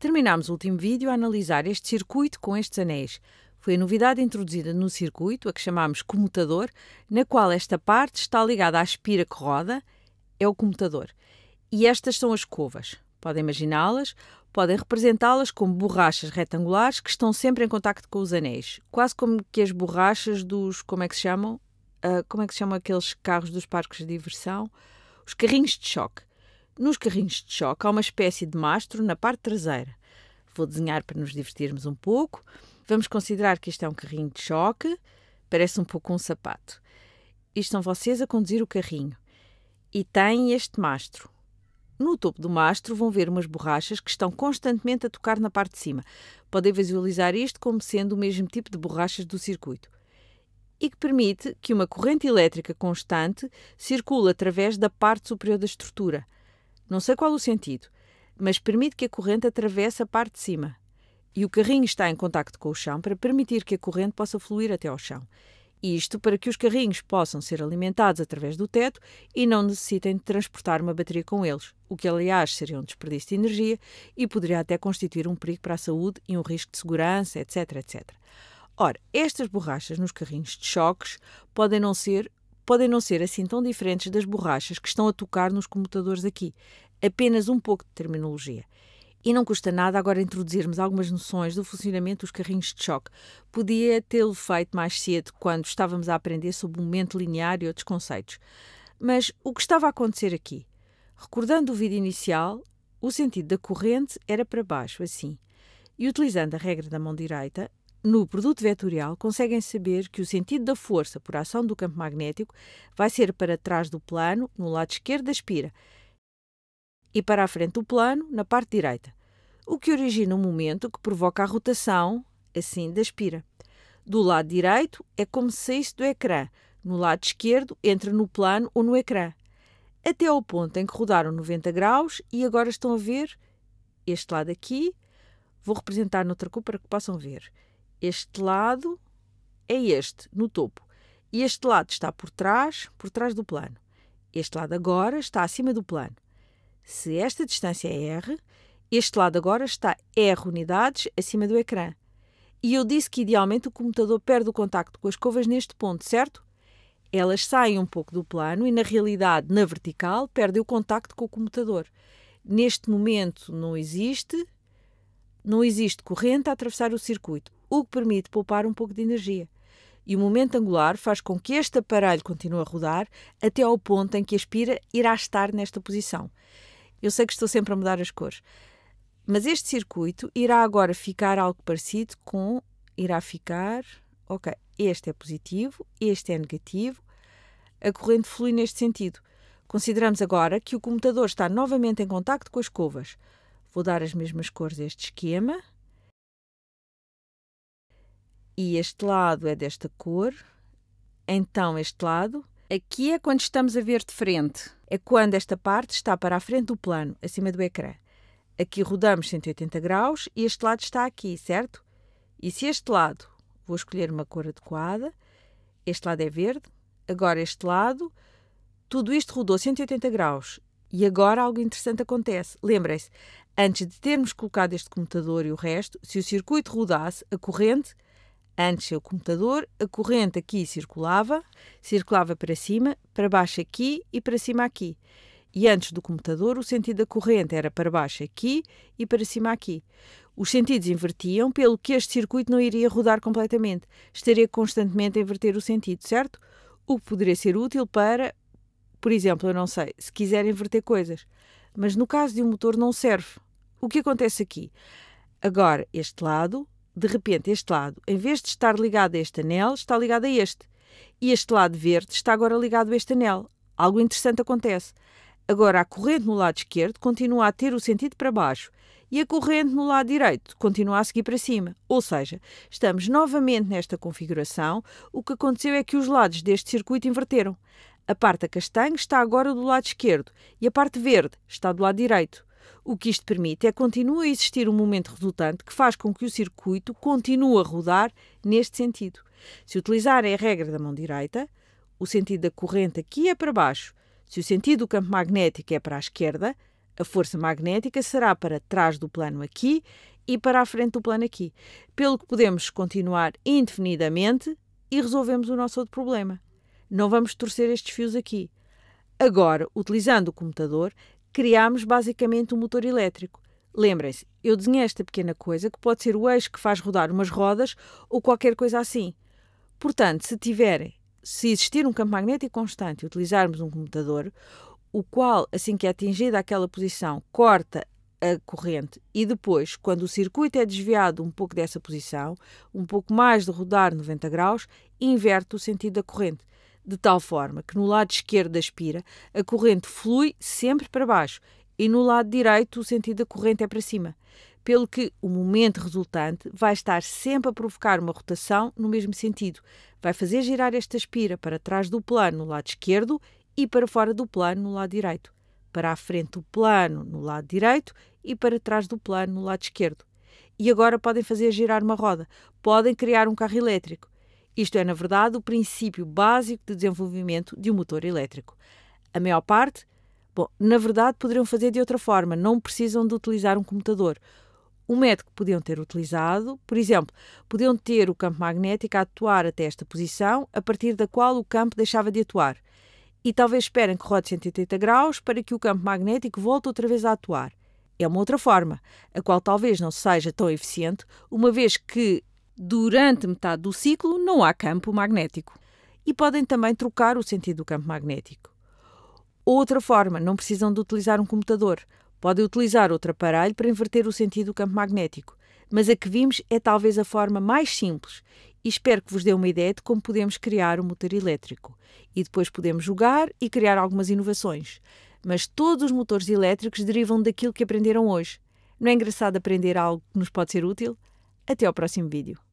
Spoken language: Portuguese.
Terminámos o último vídeo a analisar este circuito com estes anéis. Foi a novidade introduzida no circuito, a que chamámos comutador, na qual esta parte está ligada à espira que roda, é o comutador. E estas são as covas. Podem imaginá-las, podem representá-las como borrachas retangulares que estão sempre em contacto com os anéis. Quase como que as borrachas dos, como é que se chamam? Uh, como é que se chamam aqueles carros dos parques de diversão? Os carrinhos de choque. Nos carrinhos de choque há uma espécie de mastro na parte traseira. Vou desenhar para nos divertirmos um pouco. Vamos considerar que isto é um carrinho de choque, parece um pouco um sapato. Isto estão vocês a conduzir o carrinho. E tem este mastro. No topo do mastro vão ver umas borrachas que estão constantemente a tocar na parte de cima. Podem visualizar isto como sendo o mesmo tipo de borrachas do circuito. E que permite que uma corrente elétrica constante circule através da parte superior da estrutura. Não sei qual o sentido, mas permite que a corrente atravesse a parte de cima. E o carrinho está em contacto com o chão para permitir que a corrente possa fluir até ao chão. Isto para que os carrinhos possam ser alimentados através do teto e não necessitem de transportar uma bateria com eles, o que, aliás, seria um desperdício de energia e poderia até constituir um perigo para a saúde e um risco de segurança, etc. etc. Ora, estas borrachas nos carrinhos de choques podem não ser podem não ser assim tão diferentes das borrachas que estão a tocar nos comutadores aqui, apenas um pouco de terminologia. E não custa nada agora introduzirmos algumas noções do funcionamento dos carrinhos de choque. Podia tê-lo feito mais cedo, quando estávamos a aprender sobre o momento linear e outros conceitos. Mas o que estava a acontecer aqui? Recordando o vídeo inicial, o sentido da corrente era para baixo, assim. E utilizando a regra da mão direita, no produto vetorial conseguem saber que o sentido da força por ação do campo magnético vai ser para trás do plano, no lado esquerdo da espira, e para a frente o plano na parte direita, o que origina um momento que provoca a rotação, assim, da espira. Do lado direito é como se saísse do ecrã, no lado esquerdo entra no plano ou no ecrã, até ao ponto em que rodaram 90 graus e agora estão a ver este lado aqui. Vou representar noutra cor para que possam ver. Este lado é este, no topo. E este lado está por trás, por trás do plano. Este lado agora está acima do plano. Se esta distância é R, este lado agora está R unidades acima do ecrã. E eu disse que idealmente o computador perde o contacto com as covas neste ponto, certo? Elas saem um pouco do plano e, na realidade, na vertical, perdem o contacto com o computador. Neste momento não existe, não existe corrente a atravessar o circuito, o que permite poupar um pouco de energia. E o momento angular faz com que este aparelho continue a rodar até ao ponto em que a espira irá estar nesta posição. Eu sei que estou sempre a mudar as cores. Mas este circuito irá agora ficar algo parecido com. Irá ficar. Ok, este é positivo, este é negativo. A corrente flui neste sentido. Consideramos agora que o comutador está novamente em contacto com as covas. Vou dar as mesmas cores a este esquema. E este lado é desta cor. Então, este lado Aqui é quando estamos a ver de frente. É quando esta parte está para a frente do plano, acima do ecrã. Aqui rodamos 180 graus e este lado está aqui, certo? E se este lado, vou escolher uma cor adequada, este lado é verde, agora este lado, tudo isto rodou 180 graus. E agora algo interessante acontece. Lembrem-se, antes de termos colocado este comutador e o resto, se o circuito rodasse, a corrente Antes o computador, a corrente aqui circulava, circulava para cima, para baixo aqui e para cima aqui. E antes do computador, o sentido da corrente era para baixo aqui e para cima aqui. Os sentidos invertiam, pelo que este circuito não iria rodar completamente. Estaria constantemente a inverter o sentido, certo? O que poderia ser útil para, por exemplo, eu não sei, se quiser inverter coisas. Mas no caso de um motor não serve. O que acontece aqui? Agora, este lado de repente, este lado, em vez de estar ligado a este anel, está ligado a este. E este lado verde está agora ligado a este anel. Algo interessante acontece. Agora, a corrente no lado esquerdo continua a ter o sentido para baixo e a corrente no lado direito continua a seguir para cima. Ou seja, estamos novamente nesta configuração. O que aconteceu é que os lados deste circuito inverteram. A parte a castanho está agora do lado esquerdo e a parte verde está do lado direito. O que isto permite é continue a existir um momento resultante que faz com que o circuito continue a rodar neste sentido. Se utilizarem é a regra da mão direita, o sentido da corrente aqui é para baixo. Se o sentido do campo magnético é para a esquerda, a força magnética será para trás do plano aqui e para a frente do plano aqui, pelo que podemos continuar indefinidamente e resolvemos o nosso outro problema. Não vamos torcer estes fios aqui. Agora, utilizando o comutador, criámos basicamente um motor elétrico. Lembrem-se, eu desenhei esta pequena coisa que pode ser o eixo que faz rodar umas rodas ou qualquer coisa assim. Portanto, se tiverem, se existir um campo magnético constante e utilizarmos um computador, o qual, assim que é atingida aquela posição, corta a corrente e depois, quando o circuito é desviado um pouco dessa posição, um pouco mais de rodar 90 graus, inverte o sentido da corrente de tal forma que no lado esquerdo da espira a corrente flui sempre para baixo e no lado direito o sentido da corrente é para cima, pelo que o momento resultante vai estar sempre a provocar uma rotação no mesmo sentido. Vai fazer girar esta espira para trás do plano no lado esquerdo e para fora do plano no lado direito, para a frente do plano no lado direito e para trás do plano no lado esquerdo. E agora podem fazer girar uma roda, podem criar um carro elétrico. Isto é, na verdade, o princípio básico de desenvolvimento de um motor elétrico. A maior parte, bom, na verdade, poderiam fazer de outra forma, não precisam de utilizar um computador. O método que podiam ter utilizado, por exemplo, podiam ter o campo magnético a atuar até esta posição, a partir da qual o campo deixava de atuar. E talvez esperem que rode 180 graus para que o campo magnético volte outra vez a atuar é uma outra forma, a qual talvez não seja tão eficiente, uma vez que durante metade do ciclo não há campo magnético. E podem também trocar o sentido do campo magnético. Outra forma, não precisam de utilizar um computador. Podem utilizar outro aparelho para inverter o sentido do campo magnético. Mas a que vimos é talvez a forma mais simples e espero que vos dê uma ideia de como podemos criar um motor elétrico. E depois podemos jogar e criar algumas inovações. Mas todos os motores elétricos derivam daquilo que aprenderam hoje. Não é engraçado aprender algo que nos pode ser útil? Até ao próximo vídeo.